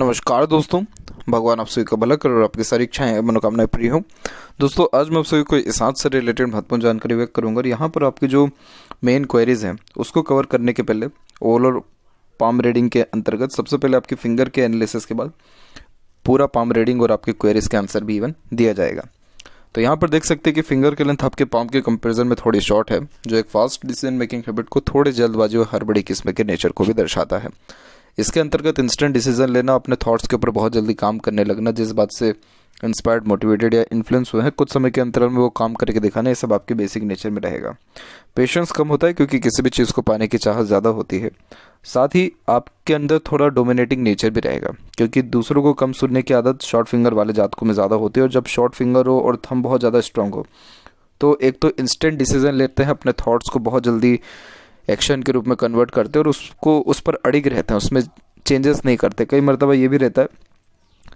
नमस्कार दोस्तों भगवान आप सभी का भला करो और आपकी सारी इच्छाएं मनोकामनाएं प्रिय हो दोस्तों आज मैं आप सभी को इसाद से रिलेटेड महत्वपूर्ण जानकारी व्यक्त करूंगा और यहाँ पर आपकी जो मेन क्वेरीज हैं उसको कवर करने के पहले ओवल और पाम रीडिंग के अंतर्गत सबसे पहले आपके फिंगर के एनालिसिस के बाद पूरा पाम रीडिंग और आपके क्वेरीज के आंसर भी इवन दिया जाएगा तो यहाँ पर देख सकते हैं कि फिंगर के लेंथ आपके पाम के कंपेरिजन में थोड़ी शॉर्ट है जो एक फास्ट डिसीजन मेकिंग हैबिट को थोड़े जल्दबाजी और बड़ी किस्म के नेचर को भी दर्शाता है इसके अंतर्गत इंस्टेंट डिसीजन लेना अपने थॉट्स के ऊपर बहुत जल्दी काम करने लगना जिस बात से इंस्पायर्ड मोटिवेटेड या इन्फ्लुएंस हुए हैं कुछ समय के अंतराल में वो काम करके दिखाना ये सब आपके बेसिक नेचर में रहेगा पेशेंस कम होता है क्योंकि किसी भी चीज़ को पाने की चाहत ज़्यादा होती है साथ ही आपके अंदर थोड़ा डोमिनेटिंग नेचर भी रहेगा क्योंकि दूसरों को कम सुनने की आदत शॉर्ट फिंगर वाले जातकों में ज़्यादा होती है और जब शॉर्ट फिंगर हो और थम बहुत ज़्यादा स्ट्रांग हो तो एक तो इंस्टेंट डिसीजन लेते हैं अपने थाट्स को बहुत जल्दी एक्शन के रूप में कन्वर्ट करते हैं और उसको उस पर अड़िग रहते हैं उसमें चेंजेस नहीं करते कई मरतबा ये भी रहता है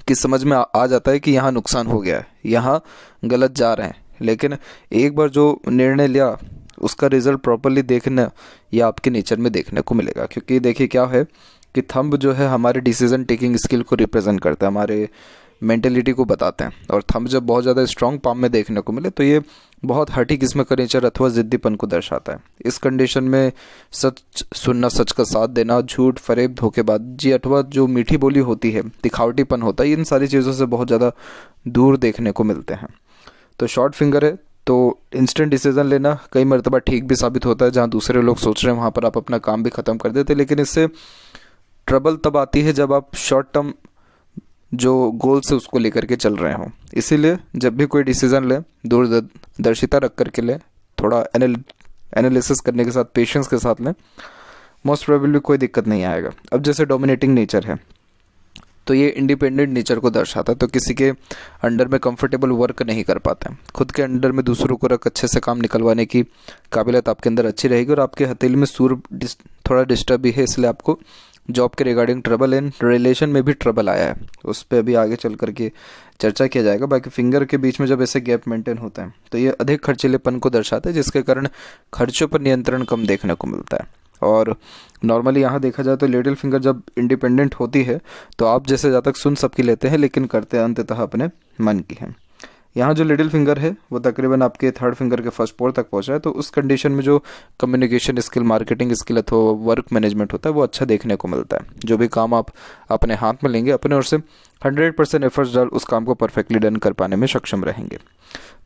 कि समझ में आ जाता है कि यहाँ नुकसान हो गया है यहाँ गलत जा रहे हैं लेकिन एक बार जो निर्णय लिया उसका रिज़ल्ट प्रॉपरली देखने या आपके नेचर में देखने को मिलेगा क्योंकि देखिए क्या है कि थंब जो है हमारे डिसीजन टेकिंग स्किल को रिप्रेजेंट करता है हमारे मेंटेलिटी को बताते हैं और थंब जब बहुत ज़्यादा स्ट्रॉन्ग पाम में देखने को मिले तो ये बहुत हटी किस्म का नेचर अथवा ज़िद्दीपन को दर्शाता है इस कंडीशन में सच सुनना सच का साथ देना झूठ फरेब धोखेबाजी अथवा जो मीठी बोली होती है दिखावटीपन होता है इन सारी चीज़ों से बहुत ज़्यादा दूर देखने को मिलते हैं तो शॉर्ट फिंगर है तो इंस्टेंट डिसीजन लेना कई मरतबा ठीक भी साबित होता है जहाँ दूसरे लोग सोच रहे हैं वहाँ पर आप अपना काम भी ख़त्म कर देते लेकिन इससे ट्रबल तब आती है जब आप शॉर्ट टर्म जो गोल्स है उसको लेकर के चल रहे हों इसीलिए जब भी कोई डिसीज़न लें दूरदर्शिता रख करके लें थोड़ा एनालिसिस करने के साथ पेशेंस के साथ लें मोस्ट प्रोबेबली कोई दिक्कत नहीं आएगा अब जैसे डोमिनेटिंग नेचर है तो ये इंडिपेंडेंट नेचर को दर्शाता है तो किसी के अंडर में कंफर्टेबल वर्क नहीं कर पाते हैं खुद के अंडर में दूसरों को रख अच्छे से काम निकलवाने की काबिलियत आपके अंदर अच्छी रहेगी और आपके हथेली में सूर थोड़ा डिस्टर्ब भी है इसलिए आपको जॉब के रिगार्डिंग ट्रबल इन रिलेशन में भी ट्रबल आया है उस पर अभी आगे चल करके चर्चा किया जाएगा बाकी फिंगर के बीच में जब ऐसे गैप मेंटेन होते हैं तो ये अधिक खर्चीलेपन को दर्शाता है जिसके कारण खर्चों पर नियंत्रण कम देखने को मिलता है और नॉर्मली यहाँ देखा जाए तो लिटिल फिंगर जब इंडिपेंडेंट होती है तो आप जैसे जहाँ तक सुन सबकी लेते हैं लेकिन करते अंततः अपने मन की हैं यहाँ जो लिटिल फिंगर है वो तकरीबन आपके थर्ड फिंगर के फर्स्ट पोर तक पहुँचा है तो उस कंडीशन में जो कम्युनिकेशन स्किल मार्केटिंग स्किल अथवा वर्क मैनेजमेंट होता है वो अच्छा देखने को मिलता है जो भी काम आप अपने हाथ में लेंगे अपने ओर से हंड्रेड परसेंट एफर्ट्स डाल उस काम को परफेक्टली डन कर पाने में सक्षम रहेंगे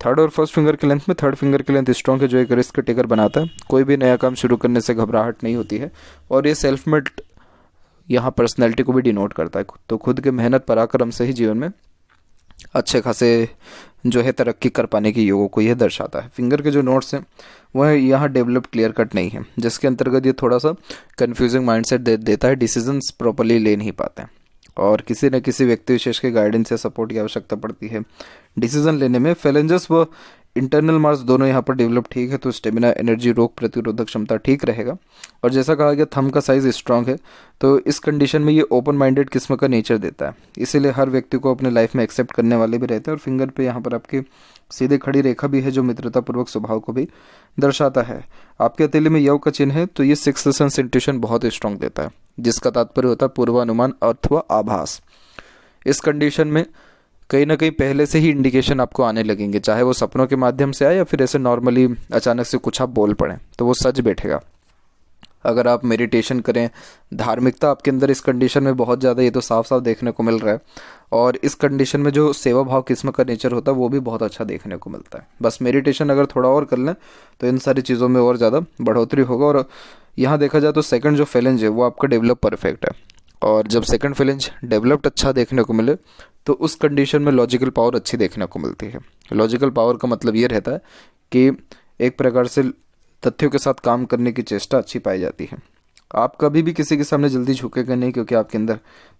थर्ड और फर्स्ट फिंगर की लेंथ में थर्ड फिंगर की लेंथ स्ट्रॉन्ग है जो एक रिस्क टेकर बनाता है कोई भी नया काम शुरू करने से घबराहट नहीं होती है और ये सेल्फ मेड यहाँ पर्सनैलिटी को भी डिनोट करता है तो खुद के मेहनत पराक्रम से ही जीवन में अच्छे खासे जो है तरक्की कर पाने के योगों को यह दर्शाता है फिंगर के जो नोट्स हैं वह यहाँ डेवलप क्लियर कट नहीं है जिसके अंतर्गत ये थोड़ा सा कन्फ्यूजिंग माइंडसेट दे देता है डिसीजन प्रॉपरली ले नहीं पाते हैं और किसी न किसी व्यक्ति विशेष के गाइडेंस या सपोर्ट की आवश्यकता पड़ती है डिसीजन लेने में फेलेंजस व इंटरनल मार्स दोनों यहाँ पर डेवलप ठीक है तो स्टेमिना एनर्जी रोग प्रतिरोधक क्षमता ठीक रहेगा और जैसा कहा गया थम का साइज स्ट्रांग है तो इस कंडीशन में ये ओपन माइंडेड किस्म का नेचर देता है इसीलिए हर व्यक्ति को अपने लाइफ में एक्सेप्ट करने वाले भी रहते हैं और फिंगर पे यहाँ पर आपकी सीधे खड़ी रेखा भी है जो मित्रतापूर्वक स्वभाव को भी दर्शाता है आपके अतिले में यव का चिन्ह है तो ये सिक्स सेंस इंट्यूशन बहुत स्ट्रांग देता है जिसका तात्पर्य होता है पूर्वानुमान अथवा आभास इस कंडीशन में कहीं ना कहीं पहले से ही इंडिकेशन आपको आने लगेंगे चाहे वो सपनों के माध्यम से आए या फिर ऐसे नॉर्मली अचानक से कुछ आप बोल पड़ें तो वो सच बैठेगा अगर आप मेडिटेशन करें धार्मिकता आपके अंदर इस कंडीशन में बहुत ज़्यादा ये तो साफ साफ देखने को मिल रहा है और इस कंडीशन में जो सेवा भाव किस्म का नेचर होता है वो भी बहुत अच्छा देखने को मिलता है बस मेडिटेशन अगर थोड़ा और कर लें तो इन सारी चीज़ों में और ज़्यादा बढ़ोतरी होगा और यहाँ देखा जाए तो सेकंड जो फैलेंज है वो आपका डेवलप परफेक्ट है और जब सेकंड फिलेंज डेवलप्ड अच्छा देखने को मिले तो उस कंडीशन में लॉजिकल पावर अच्छी देखने को मिलती है लॉजिकल पावर का मतलब ये रहता है कि एक प्रकार से तथ्यों के साथ काम करने की चेष्टा अच्छी पाई जाती है आप कभी भी किसी के सामने जल्दी झुकेंगे नहीं क्योंकि आपके अंदर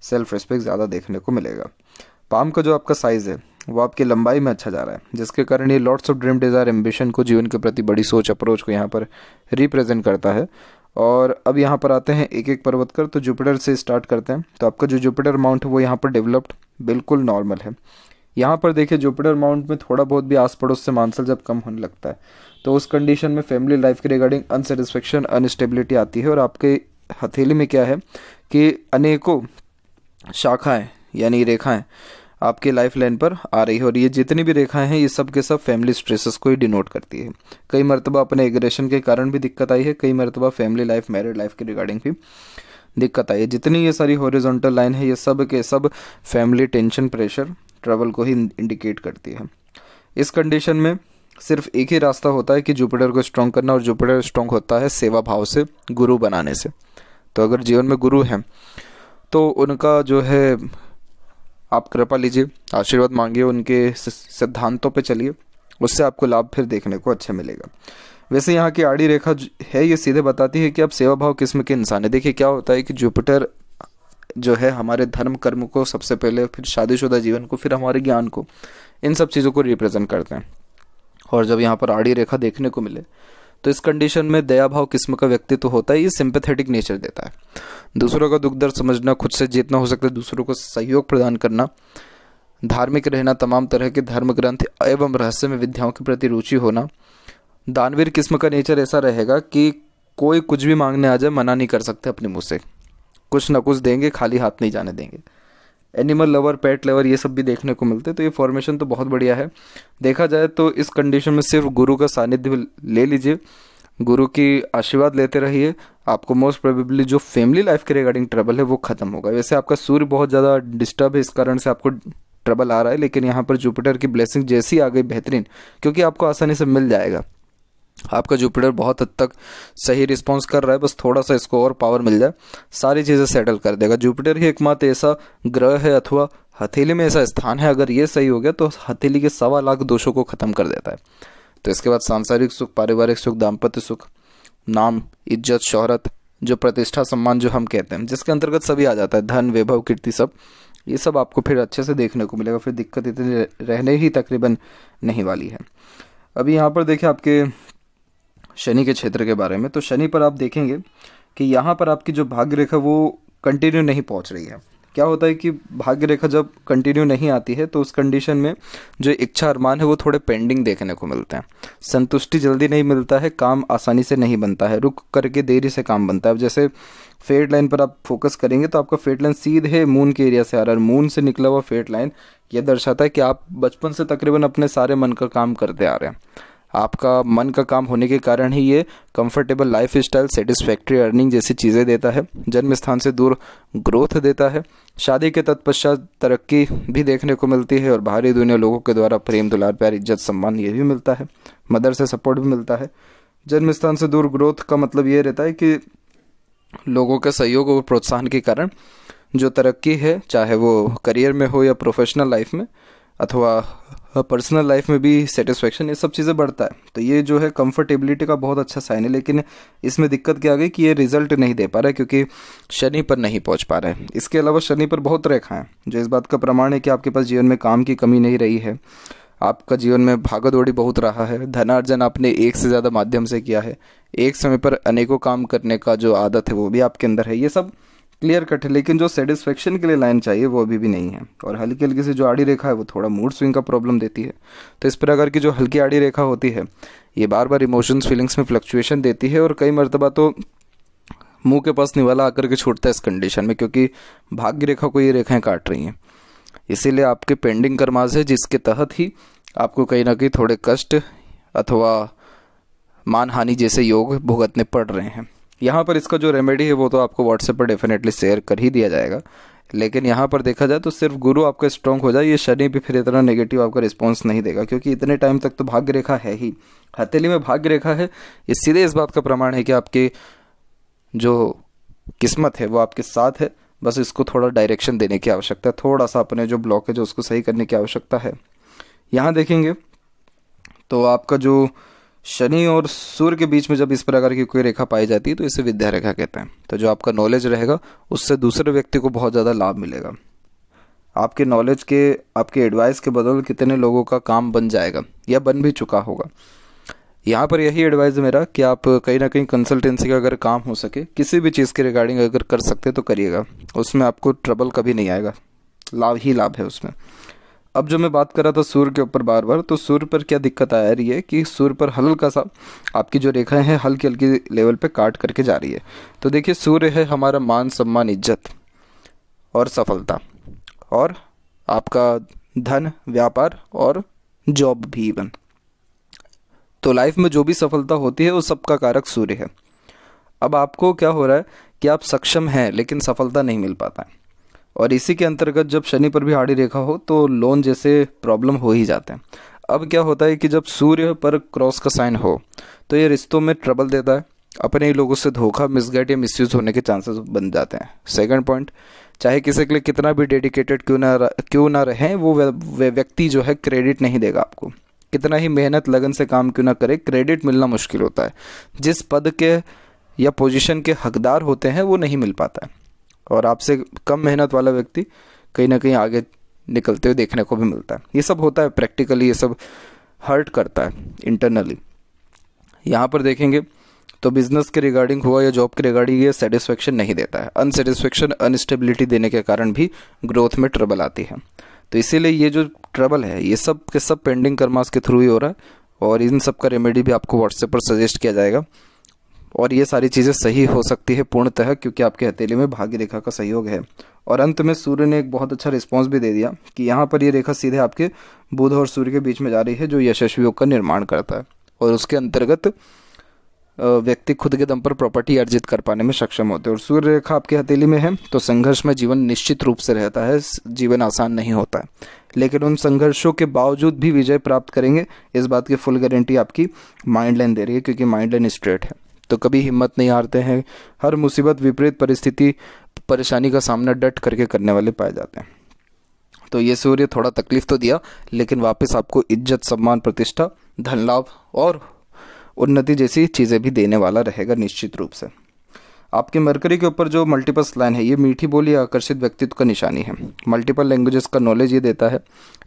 सेल्फ रिस्पेक्ट ज़्यादा देखने को मिलेगा पाम का जो आपका साइज़ है वो आपकी लंबाई में अच्छा जा रहा है जिसके कारण ये lots of dream desire ambition को जीवन के प्रति बड़ी सोच अप्रोच को यहाँ पर रिप्रेजेंट करता है और अब यहाँ पर आते हैं एक एक पर्वत कर तो जुपिटर से स्टार्ट करते हैं तो आपका जो जुपिटर माउंट है वो यहाँ पर डेवलप्ड बिल्कुल नॉर्मल है यहाँ पर देखिए जुपिटर माउंट में थोड़ा बहुत भी आस पड़ोस से मानसल जब कम होने लगता है तो उस कंडीशन में फैमिली लाइफ के रिगार्डिंग अनसेटिस्फेक्शन अनस्टेबिलिटी आती है और आपके हथेली में क्या है कि अनेकों शाखाएं यानी रेखाएं आपके लाइफ लाइन पर आ रही है और ये जितनी भी रेखाएं हैं ये सब के सब फैमिली स्ट्रेसेस को ही डिनोट करती है कई मरतबा अपने एग्रेशन के कारण भी दिक्कत आई है कई मरतबा फैमिली लाइफ मैरिड लाइफ के रिगार्डिंग भी दिक्कत आई है जितनी ये सारी हॉरिजोंटल लाइन है ये सब के सब फैमिली टेंशन प्रेशर ट्रेवल को ही इंडिकेट करती है इस कंडीशन में सिर्फ एक ही रास्ता होता है कि जुपिटर को स्ट्रॉन्ग करना और जुपिटर स्ट्रॉन्ग होता है सेवा भाव से गुरु बनाने से तो अगर जीवन में गुरु हैं तो उनका जो है आप कृपा लीजिए आशीर्वाद मांगिए उनके सिद्धांतों पर चलिए उससे आपको लाभ फिर देखने को अच्छा मिलेगा वैसे यहाँ की आड़ी रेखा है ये सीधे बताती है कि आप सेवा भाव किस्म के इंसान है देखिए क्या होता है कि जुपिटर जो है हमारे धर्म कर्म को सबसे पहले फिर शादीशुदा जीवन को फिर हमारे ज्ञान को इन सब चीज़ों को रिप्रेजेंट करते हैं और जब यहाँ पर आड़ी रेखा देखने को मिले तो इस कंडीशन में दया भाव किस्म का व्यक्तित्व होता है ये सिंपेथेटिक नेचर देता है दूसरों का दुख दर्द समझना खुद से जीतना हो सकता है दूसरों को सहयोग प्रदान करना धार्मिक रहना तमाम तरह के धर्म ग्रंथ एवं रहस्य में विद्याओं के प्रति रुचि होना दानवीर किस्म का नेचर ऐसा रहेगा कि कोई कुछ भी मांगने आ जाए मना नहीं कर सकते अपने मुँह से कुछ ना कुछ देंगे खाली हाथ नहीं जाने देंगे एनिमल लवर पेट लवर ये सब भी देखने को मिलते हैं तो ये फॉर्मेशन तो बहुत बढ़िया है देखा जाए तो इस कंडीशन में सिर्फ गुरु का सानिध्य ले लीजिए गुरु की आशीर्वाद लेते रहिए आपको मोस्ट प्रोबेबली जो फैमिली लाइफ के रिगार्डिंग ट्रबल है वो खत्म होगा वैसे आपका सूर्य बहुत ज़्यादा डिस्टर्ब है इस कारण से आपको ट्रबल आ रहा है लेकिन यहाँ पर जुपिटर की ब्लेसिंग जैसी आ गई बेहतरीन क्योंकि आपको आसानी से मिल जाएगा आपका जुपिटर बहुत हद तक सही रिस्पॉन्स कर रहा है बस थोड़ा सा इसको और पावर मिल जाए सारी चीज़ें सेटल कर देगा जुपिटर ही एकमात्र ऐसा ग्रह है अथवा हथेली में ऐसा स्थान है अगर ये सही हो गया तो हथेली के सवा लाख दोषों को ख़त्म कर देता है तो इसके बाद सांसारिक सुख पारिवारिक सुख दाम्पत्य सुख नाम इज्जत शोहरत जो प्रतिष्ठा सम्मान जो हम कहते हैं जिसके अंतर्गत सभी आ जाता है धन वैभव कीर्ति सब ये सब आपको फिर अच्छे से देखने को मिलेगा फिर दिक्कत इतनी रहने ही तकरीबन नहीं वाली है अभी यहाँ पर देखिए आपके शनि के क्षेत्र के बारे में तो शनि पर आप देखेंगे कि यहाँ पर आपकी जो भाग्य रेखा वो कंटिन्यू नहीं पहुँच रही है क्या होता है कि भाग्य रेखा जब कंटिन्यू नहीं आती है तो उस कंडीशन में जो इच्छा अरमान है वो थोड़े पेंडिंग देखने को मिलते हैं संतुष्टि जल्दी नहीं मिलता है काम आसानी से नहीं बनता है रुक करके देरी से काम बनता है जैसे फेड लाइन पर आप फोकस करेंगे तो आपका फेड लाइन सीधे मून के एरिया से आ रहा है मून से निकला हुआ फेड लाइन ये दर्शाता है कि आप बचपन से तकरीबन अपने सारे मन का काम करते आ रहे हैं आपका मन का काम होने के कारण ही ये comfortable life style satisfactory earning जैसी चीज़ें देता है जन्म स्थान से दूर ग्रोथ देता है शादी के तत्पश्चात तरक्की भी देखने को मिलती है और बाहरी दुनिया लोगों के द्वारा प्रेम दुलार प्यार इज्जत सम्मान ये भी मिलता है मदर से सपोर्ट भी मिलता है जन्म स्थान से दूर ग्रोथ का मतलब ये रहता है कि लोगों के सहयोग और प्रोत्साहन के कारण जो तरक्की है चाहे वो करियर में हो या प्रोफेशनल लाइफ में अथवा पर्सनल लाइफ में भी सेटिस्फेक्शन ये सब चीज़ें बढ़ता है तो ये जो है कंफर्टेबिलिटी का बहुत अच्छा साइन है लेकिन इसमें दिक्कत क्या आ गई कि ये रिजल्ट नहीं दे पा रहा है क्योंकि शनि पर नहीं पहुंच पा रहा है इसके अलावा शनि पर बहुत रेखा है जो इस बात का प्रमाण है कि आपके पास जीवन में काम की कमी नहीं रही है आपका जीवन में भागा बहुत रहा है धनार्जन आपने एक से ज़्यादा माध्यम से किया है एक समय पर अनेकों काम करने का जो आदत है वो भी आपके अंदर है ये सब क्लियर कट है लेकिन जो सेटिस्फेक्शन के लिए लाइन चाहिए वो अभी भी नहीं है और हल्की हल्की से जो आड़ी रेखा है वो थोड़ा मूड स्विंग का प्रॉब्लम देती है तो इस प्रकार की जो हल्की आड़ी रेखा होती है ये बार बार इमोशंस फीलिंग्स में फ्लक्चुएशन देती है और कई मरतबा तो मुंह के पास निवाला आकर के छूटता है इस कंडीशन में क्योंकि भाग्य रेखा को ये रेखाएं काट रही हैं इसीलिए आपके पेंडिंग कर्माज है जिसके तहत ही आपको कहीं ना कहीं थोड़े कष्ट अथवा मान हानि जैसे योग भुगतने पड़ रहे हैं यहाँ पर इसका जो रेमेडी है वो तो आपको व्हाट्सएप पर डेफिनेटली शेयर कर ही दिया जाएगा लेकिन यहाँ पर देखा जाए तो सिर्फ गुरु आपका स्ट्रांग हो जाए ये शनि भी फिर इतना नेगेटिव आपका रिस्पॉन्स नहीं देगा क्योंकि इतने टाइम तक तो भाग्य रेखा है ही हथेली में भाग्य रेखा है ये सीधे इस बात का प्रमाण है कि आपके जो किस्मत है वो आपके साथ है बस इसको थोड़ा डायरेक्शन देने की आवश्यकता है थोड़ा सा अपने जो ब्लॉक है जो उसको सही करने की आवश्यकता है यहाँ देखेंगे तो आपका जो शनि और सूर्य के बीच में जब इस प्रकार की कोई रेखा पाई जाती है तो इसे विद्या रेखा कहते हैं तो जो आपका नॉलेज रहेगा उससे दूसरे व्यक्ति को बहुत ज़्यादा लाभ मिलेगा आपके नॉलेज के आपके एडवाइस के बदल कितने लोगों का काम बन जाएगा या बन भी चुका होगा यहाँ पर यही एडवाइस मेरा कि आप कहीं ना कहीं कंसल्टेंसी का अगर काम हो सके किसी भी चीज़ के रिगार्डिंग अगर कर सकते तो करिएगा उसमें आपको ट्रबल कभी नहीं आएगा लाभ ही लाभ है उसमें अब जो मैं बात कर रहा था सूर्य के ऊपर बार बार तो सूर्य पर क्या दिक्कत आ रही है कि सूर्य पर हल्का सा आपकी जो रेखाएं हैं हल्की हल्की लेवल पे काट करके जा रही है तो देखिए सूर्य है हमारा मान सम्मान इज्जत और सफलता और आपका धन व्यापार और जॉब भी इवन तो लाइफ में जो भी सफलता होती है वो सबका कारक सूर्य है अब आपको क्या हो रहा है कि आप सक्षम हैं लेकिन सफलता नहीं मिल पाता है और इसी के अंतर्गत जब शनि पर भी आड़ी रेखा हो तो लोन जैसे प्रॉब्लम हो ही जाते हैं अब क्या होता है कि जब सूर्य पर क्रॉस का साइन हो तो ये रिश्तों में ट्रबल देता है अपने ही लोगों से धोखा मिसगाइड या मिसयूज होने के चांसेस बन जाते हैं सेकंड पॉइंट चाहे किसी के लिए कितना भी डेडिकेटेड क्यों ना क्यों ना रहें वो व्यक्ति जो है क्रेडिट नहीं देगा आपको कितना ही मेहनत लगन से काम क्यों ना करे क्रेडिट मिलना मुश्किल होता है जिस पद के या पोजीशन के हकदार होते हैं वो नहीं मिल पाता है और आपसे कम मेहनत वाला व्यक्ति कहीं ना कहीं आगे निकलते हुए देखने को भी मिलता है ये सब होता है प्रैक्टिकली ये सब हर्ट करता है इंटरनली यहाँ पर देखेंगे तो बिजनेस के रिगार्डिंग हुआ या जॉब के रिगार्डिंग ये सेटिस्फेक्शन नहीं देता है अनसेटिस्फेक्शन अनस्टेबिलिटी देने के कारण भी ग्रोथ में ट्रबल आती है तो इसीलिए ये जो ट्रबल है ये सब के सब पेंडिंग कर्मास के थ्रू ही हो रहा है और इन सब का रेमेडी भी आपको व्हाट्सएप पर सजेस्ट किया जाएगा और ये सारी चीज़ें सही हो सकती है पूर्णतः क्योंकि आपके हथेली में भाग्य रेखा का सहयोग है और अंत में सूर्य ने एक बहुत अच्छा रिस्पॉन्स भी दे दिया कि यहाँ पर ये रेखा सीधे आपके बुध और सूर्य के बीच में जा रही है जो यशस्वी योग का निर्माण करता है और उसके अंतर्गत व्यक्ति खुद के दम पर प्रॉपर्टी अर्जित कर पाने में सक्षम होते हैं और सूर्य रेखा आपकी हथेली में है तो संघर्ष में जीवन निश्चित रूप से रहता है जीवन आसान नहीं होता है लेकिन उन संघर्षों के बावजूद भी विजय प्राप्त करेंगे इस बात की फुल गारंटी आपकी माइंड लाइन दे रही है क्योंकि माइंड लाइन स्ट्रेट है तो कभी हिम्मत नहीं हारते हैं हर मुसीबत विपरीत परिस्थिति परेशानी का सामना डट करके करने वाले पाए जाते हैं तो ये सूर्य थोड़ा तकलीफ तो दिया लेकिन वापस आपको इज्जत सम्मान प्रतिष्ठा धन लाभ और उन्नति जैसी चीज़ें भी देने वाला रहेगा निश्चित रूप से आपके मरकरी के ऊपर जो मल्टीपल लाइन है ये मीठी बोली आकर्षित व्यक्तित्व का निशानी है मल्टीपल लैंग्वेजेस का नॉलेज ये देता है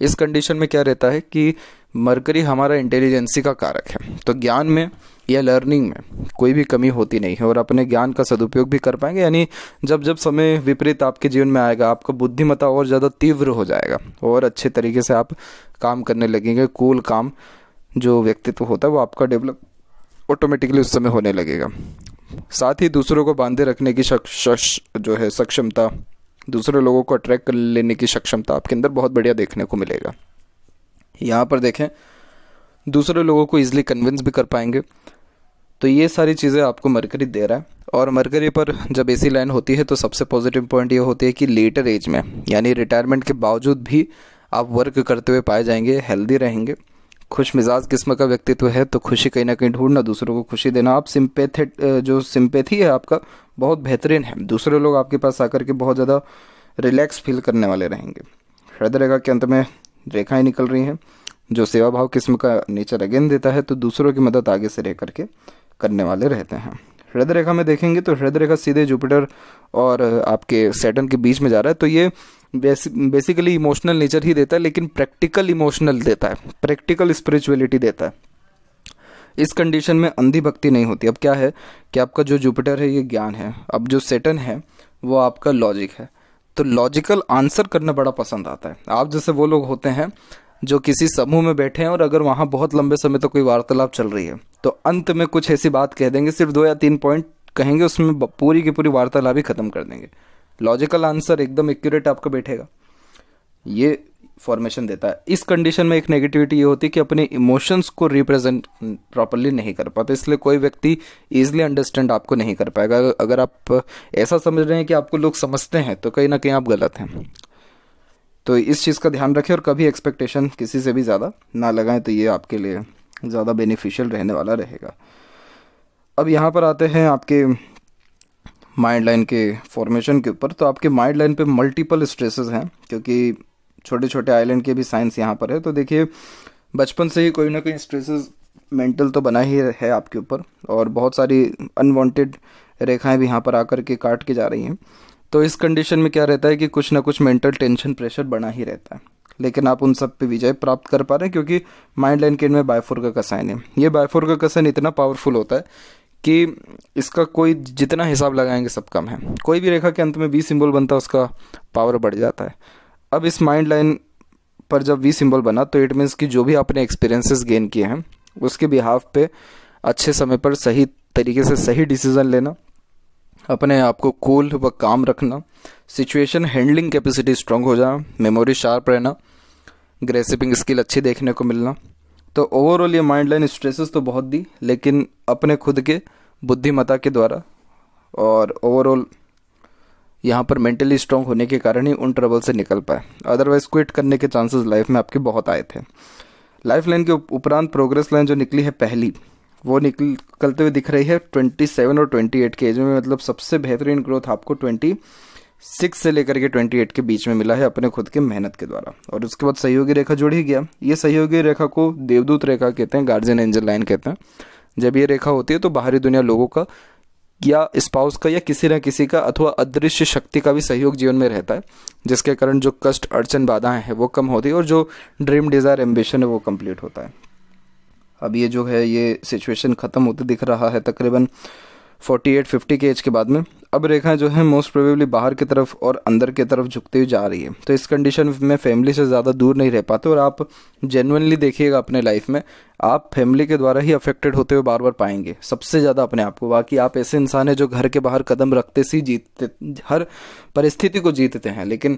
इस कंडीशन में क्या रहता है कि मरकरी हमारा इंटेलिजेंसी का कारक है तो ज्ञान में या लर्निंग में कोई भी कमी होती नहीं है और अपने ज्ञान का सदुपयोग भी कर पाएंगे यानी जब जब समय विपरीत आपके जीवन में आएगा आपका बुद्धिमत्ता और ज़्यादा तीव्र हो जाएगा और अच्छे तरीके से आप काम करने लगेंगे कूल काम जो व्यक्तित्व होता है वो आपका डेवलप ऑटोमेटिकली उस समय होने लगेगा साथ ही दूसरों को बांधे रखने की जो है सक्षमता दूसरे लोगों को अट्रैक्ट कर लेने की सक्षमता आपके अंदर बहुत बढ़िया देखने को मिलेगा यहाँ पर देखें दूसरे लोगों को ईजिली कन्विंस भी कर पाएंगे तो ये सारी चीज़ें आपको मरकरी दे रहा है और मरकरी पर जब एसी लाइन होती है तो सबसे पॉजिटिव पॉइंट ये होती है कि लेटर एज में यानी रिटायरमेंट के बावजूद भी आप वर्क करते हुए पाए जाएंगे हेल्दी रहेंगे खुश मिजाज किस्म का व्यक्तित्व है तो खुशी कहीं ना कहीं ढूंढना दूसरों को खुशी देना आप सिंपेथेट जो सिंपेथी है आपका बहुत बेहतरीन है दूसरे लोग आपके पास आकर के बहुत ज़्यादा रिलैक्स फील करने वाले रहेंगे हृदय रेखा के अंत में रेखाएं निकल रही हैं जो सेवा भाव किस्म का नेचर अगेन देता है तो दूसरों की मदद आगे से रह करके करने वाले रहते हैं हृदय रेखा में देखेंगे तो हृदय रेखा सीधे जुपिटर और आपके सेटन के बीच में जा रहा है तो ये बेसिकली इमोशनल नेचर ही देता है लेकिन प्रैक्टिकल इमोशनल देता है प्रैक्टिकल स्पिरिचुअलिटी देता है इस कंडीशन में अंधी भक्ति नहीं होती अब क्या है कि आपका जो जुपिटर है ये ज्ञान है अब जो सेटन है वो आपका लॉजिक है तो लॉजिकल आंसर करना बड़ा पसंद आता है आप जैसे वो लोग होते हैं जो किसी समूह में बैठे हैं और अगर वहाँ बहुत लंबे समय तक तो कोई वार्तालाप चल रही है तो अंत में कुछ ऐसी बात कह देंगे सिर्फ दो या तीन पॉइंट कहेंगे उसमें पूरी की पूरी वार्तालाप ही ख़त्म कर देंगे लॉजिकल आंसर एकदम एक्यूरेट आपका बैठेगा ये फॉर्मेशन देता है इस कंडीशन में एक नेगेटिविटी ये होती है कि अपने इमोशंस को रिप्रेजेंट प्रॉपरली नहीं कर पाते इसलिए कोई व्यक्ति ईजिली अंडरस्टैंड आपको नहीं कर पाएगा अगर आप ऐसा समझ रहे हैं कि आपको लोग समझते हैं तो कहीं ना कहीं आप गलत हैं तो इस चीज़ का ध्यान रखें और कभी एक्सपेक्टेशन किसी से भी ज़्यादा ना लगाएं तो ये आपके लिए ज़्यादा बेनिफिशियल रहने वाला रहेगा अब यहाँ पर आते हैं आपके माइंड लाइन के फॉर्मेशन के ऊपर तो आपके माइंड लाइन पे मल्टीपल स्ट्रेसेस हैं क्योंकि छोटे छोटे आइलैंड के भी साइंस यहाँ पर है तो देखिए बचपन से ही कोई ना कोई स्ट्रेसेस मेंटल तो बना ही है आपके ऊपर और बहुत सारी अनवांटेड रेखाएं भी यहाँ पर आकर के काट के जा रही हैं तो इस कंडीशन में क्या रहता है कि कुछ ना कुछ मेंटल टेंशन प्रेशर बना ही रहता है लेकिन आप उन सब पे विजय प्राप्त कर पा रहे हैं क्योंकि माइंड लाइन के इनमें बायफोर का कसाइन है ये बायफोर का कसाइन इतना पावरफुल होता है कि इसका कोई जितना हिसाब लगाएंगे सब कम है कोई भी रेखा के अंत में बी सिंबल बनता है उसका पावर बढ़ जाता है अब इस माइंड लाइन पर जब वी सिंबल बना तो इट मीन्स कि जो भी आपने एक्सपीरियंसेस गेन किए हैं उसके बिहाफ पे अच्छे समय पर सही तरीके से सही डिसीज़न लेना अपने आप को कूल व काम रखना सिचुएशन हैंडलिंग कैपेसिटी स्ट्रांग हो जाना मेमोरी शार्प रहना ग्रेसिपिंग स्किल अच्छी देखने को मिलना तो ओवरऑल ये माइंड लाइन स्ट्रेसेस तो बहुत दी लेकिन अपने खुद के बुद्धिमता के द्वारा और ओवरऑल यहाँ पर मेंटली स्ट्रांग होने के कारण ही उन ट्रबल से निकल पाए अदरवाइज क्विट करने के चांसेस लाइफ में आपके बहुत आए थे लाइफ लाइन के उपरांत प्रोग्रेस लाइन जो निकली है पहली वो निकलते हुए दिख रही है 27 और 28 के एज में मतलब सबसे बेहतरीन ग्रोथ आपको 26 से लेकर के 28 के बीच में मिला है अपने खुद के मेहनत के द्वारा और उसके बाद सहयोगी रेखा जुड़ ही गया ये सहयोगी रेखा को देवदूत रेखा कहते हैं गार्जियन एंजल लाइन कहते हैं जब ये रेखा होती है तो बाहरी दुनिया लोगों का या स्पाउस का या किसी न किसी का अथवा अदृश्य शक्ति का भी सहयोग जीवन में रहता है जिसके कारण जो कष्ट अड़चन बाधाएं हैं वो कम होती है और जो ड्रीम डिज़ायर एम्बिशन है वो कम्प्लीट होता है अब ये जो है ये सिचुएशन ख़त्म होते दिख रहा है तकरीबन फोर्टी एट फिफ्टी के एज के बाद में अब रेखा जो है मोस्ट प्रोबेबली बाहर की तरफ और अंदर की तरफ झुकती हुई जा रही है तो इस कंडीशन में फैमिली से ज़्यादा दूर नहीं रह पाते और आप जेनवनली देखिएगा अपने लाइफ में आप फैमिली के द्वारा ही अफेक्टेड होते हुए बार बार पाएंगे सबसे ज़्यादा अपने आप को बाकी आप ऐसे इंसान हैं जो घर के बाहर कदम रखते से ही जीतते हर परिस्थिति को जीतते हैं लेकिन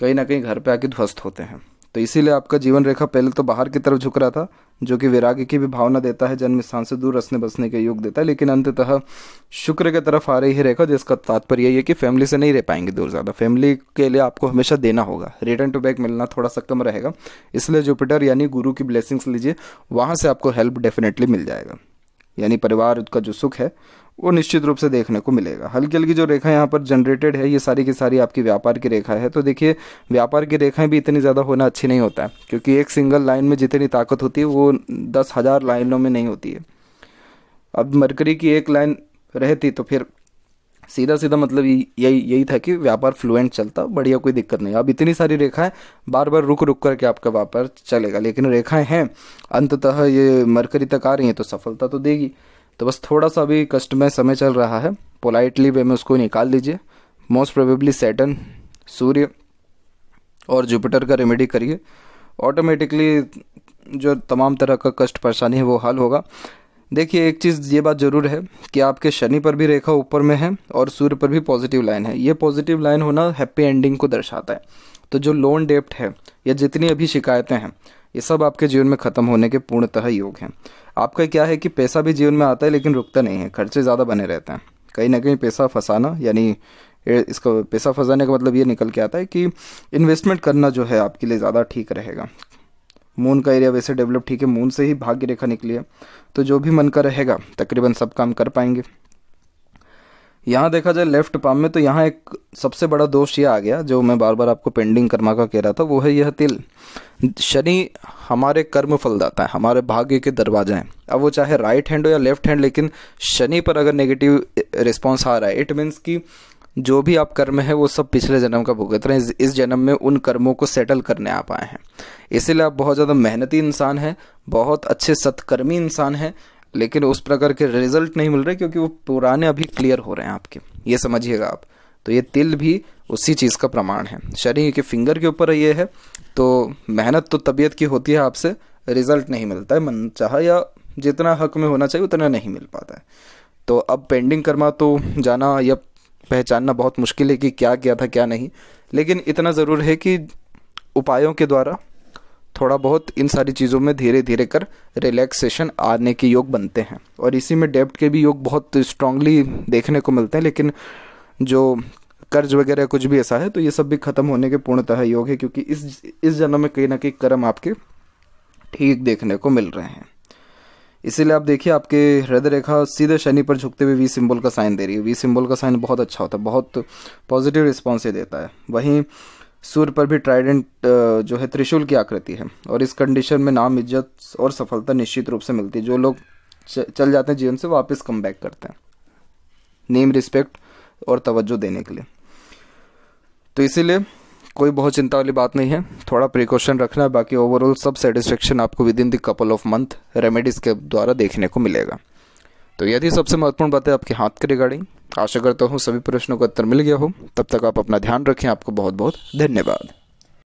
कहीं ना कहीं घर पर आके ध्वस्त होते हैं तो इसीलिए आपका जीवन रेखा पहले तो बाहर की तरफ झुक रहा था जो कि वैराग्य की भी भावना देता है जन्म स्थान से दूर रसने बसने के योग देता है लेकिन अंततः शुक्र की तरफ आ रही है रेखा जिसका तात्पर्य है कि फैमिली से नहीं रह पाएंगे दूर ज़्यादा फैमिली के लिए आपको हमेशा देना होगा रिटर्न टू बैक मिलना थोड़ा सा कम रहेगा इसलिए जुपिटर यानी गुरु की ब्लेसिंग्स लीजिए वहाँ से आपको हेल्प डेफिनेटली मिल जाएगा यानी परिवार का जो सुख है वो निश्चित रूप से देखने को मिलेगा हल्की हल्की जो रेखा यहाँ पर जनरेटेड है ये सारी की सारी आपकी व्यापार की रेखा है तो देखिए व्यापार की रेखाएं भी इतनी ज़्यादा होना अच्छी नहीं होता है क्योंकि एक सिंगल लाइन में जितनी ताकत होती है वो दस हज़ार लाइनों में नहीं होती है अब मरकरी की एक लाइन रहती तो फिर सीधा सीधा मतलब यही यही था कि व्यापार फ्लुएंट चलता बढ़िया कोई दिक्कत नहीं अब इतनी सारी रेखाएं बार बार रुक रुक करके आपका व्यापार चलेगा लेकिन रेखाएं हैं अंततः ये मरकरी तक आ रही हैं तो सफलता तो देगी तो बस थोड़ा सा अभी कस्टमर समय चल रहा है पोलाइटली वे में उसको निकाल दीजिए मोस्ट प्रोबेबली सैटन सूर्य और जुपिटर का रेमेडी करिए ऑटोमेटिकली जो तमाम तरह का कष्ट परेशानी है वो हल होगा देखिए एक चीज़ ये बात ज़रूर है कि आपके शनि पर भी रेखा ऊपर में है और सूर्य पर भी पॉजिटिव लाइन है ये पॉजिटिव लाइन होना हैप्पी एंडिंग को दर्शाता है तो जो लोन डेप्ट है या जितनी अभी शिकायतें हैं ये सब आपके जीवन में ख़त्म होने के पूर्णतः योग हैं आपका क्या है कि पैसा भी जीवन में आता है लेकिन रुकता नहीं है खर्चे ज़्यादा बने रहते हैं कहीं ना कहीं पैसा फंसाना यानी इसका पैसा फंसाने का मतलब ये निकल के आता है कि इन्वेस्टमेंट करना जो है आपके लिए ज़्यादा ठीक रहेगा मून का एरिया वैसे डेवलप ठीक है मून से ही भाग्य रेखा निकली है तो जो भी मन का रहेगा तकरीबन सब काम कर पाएंगे यहाँ देखा जाए लेफ्ट पाम में तो यहाँ एक सबसे बड़ा दोष यह आ गया जो मैं बार बार आपको पेंडिंग कर्मा का कह रहा था वो है यह तिल शनि हमारे कर्म फलदाता है हमारे भाग्य के दरवाजे हैं अब वो चाहे राइट हैंड हो या लेफ्ट हैंड लेकिन शनि पर अगर नेगेटिव रिस्पॉन्स आ रहा है इट मीन्स कि जो भी आप कर्म है वो सब पिछले जन्म का भुगत रहे हैं इस जन्म में उन कर्मों को सेटल करने आ पाए हैं इसीलिए आप बहुत ज़्यादा मेहनती इंसान हैं बहुत अच्छे सत्कर्मी इंसान हैं लेकिन उस प्रकार के रिजल्ट नहीं मिल रहे क्योंकि वो पुराने अभी क्लियर हो रहे हैं आपके ये समझिएगा आप तो ये तिल भी उसी चीज़ का प्रमाण है शरीर के फिंगर के ऊपर ये है तो मेहनत तो तबीयत की होती है आपसे रिजल्ट नहीं मिलता है मन चाह या जितना हक में होना चाहिए उतना नहीं मिल पाता है तो अब पेंडिंग करवा तो जाना या पहचानना बहुत मुश्किल है कि क्या किया था क्या नहीं लेकिन इतना ज़रूर है कि उपायों के द्वारा थोड़ा बहुत इन सारी चीज़ों में धीरे धीरे कर रिलैक्सेशन आने के योग बनते हैं और इसी में डेब्ट के भी योग बहुत स्ट्रांगली देखने को मिलते हैं लेकिन जो कर्ज वगैरह कुछ भी ऐसा है तो ये सब भी ख़त्म होने के पूर्णतः योग है क्योंकि इस इस जन्म में कहीं ना कहीं कर्म आपके ठीक देखने को मिल रहे हैं इसीलिए आप देखिए आपके हृदय रेखा सीधे शनि पर झुकते हुए वी सिंबल का साइन दे रही है वी सिंबल का साइन बहुत अच्छा होता है बहुत पॉजिटिव रिस्पॉन्स ये देता है वहीं सूर्य पर भी ट्राइडेंट जो है त्रिशूल की आकृति है और इस कंडीशन में नाम इज्जत और सफलता निश्चित रूप से मिलती है जो लोग चल जाते हैं जीवन से वापस कम बैक करते हैं नेम रिस्पेक्ट और तवज्जो देने के लिए तो इसीलिए कोई बहुत चिंता वाली बात नहीं है थोड़ा प्रिकॉशन रखना है बाकी ओवरऑल सब सेटिस्फेक्शन आपको within the couple of month remedies के द्वारा देखने को मिलेगा तो यदि सबसे महत्वपूर्ण बात है आपके हाथ के रिगार्डिंग आशा करता हूँ सभी प्रश्नों का उत्तर मिल गया हो तब तक आप अपना ध्यान रखें आपको बहुत बहुत धन्यवाद